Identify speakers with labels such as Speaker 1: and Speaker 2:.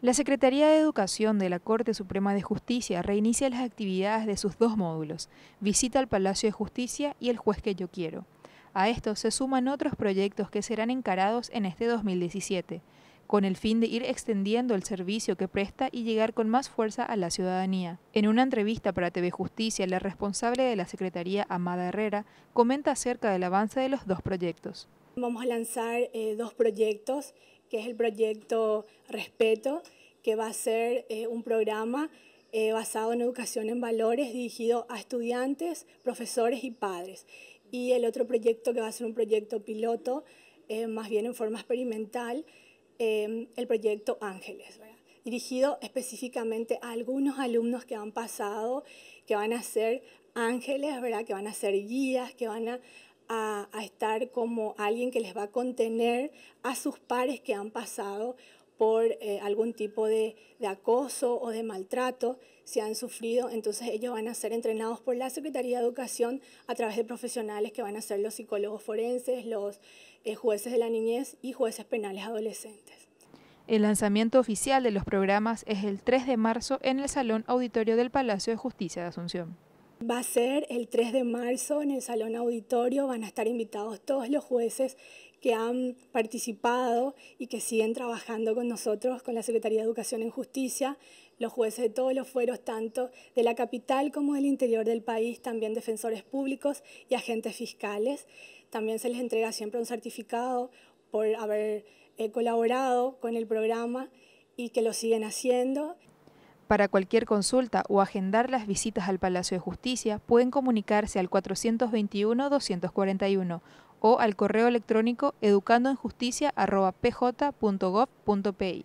Speaker 1: La Secretaría de Educación de la Corte Suprema de Justicia reinicia las actividades de sus dos módulos, visita al Palacio de Justicia y el juez que yo quiero. A esto se suman otros proyectos que serán encarados en este 2017, con el fin de ir extendiendo el servicio que presta y llegar con más fuerza a la ciudadanía. En una entrevista para TV Justicia, la responsable de la Secretaría, Amada Herrera, comenta acerca del avance de los dos proyectos.
Speaker 2: Vamos a lanzar eh, dos proyectos que es el proyecto Respeto, que va a ser eh, un programa eh, basado en educación en valores dirigido a estudiantes, profesores y padres. Y el otro proyecto que va a ser un proyecto piloto, eh, más bien en forma experimental, em, el proyecto Ángeles, dirigido específicamente a algunos alumnos que han pasado, que van a ser ángeles, ¿verdad? que van a ser guías, que van a a, estar como alguien que les va a contener a sus pares que han pasado por eh, algún tipo de, acoso o de maltrato si han sufrido. Entonces ellos van a ser entrenados por la Secretaría de Educación a través de profesionales que van a ser los psicólogos forenses, los eh, jueces de la niñez y jueces penales adolescentes.
Speaker 1: El lanzamiento oficial de los programas es el 3 de marzo en el Salón Auditorio del Palacio de Justicia de Asunción.
Speaker 2: Va a ser el 3 de marzo en el Salón Auditorio, van a estar invitados todos los jueces que han participado y que siguen trabajando con nosotros, con la Secretaría de Educación en Justicia, los jueces de todos los fueros, tanto de la capital como del interior del país, también defensores públicos y agentes fiscales. También se les entrega siempre un certificado por haber eh, colaborado con el programa
Speaker 1: y que lo siguen haciendo. Para cualquier consulta o agendar las visitas al Palacio de Justicia, pueden comunicarse al 421-241 o al correo electrónico educandoenjusticia.pj.gov.pi.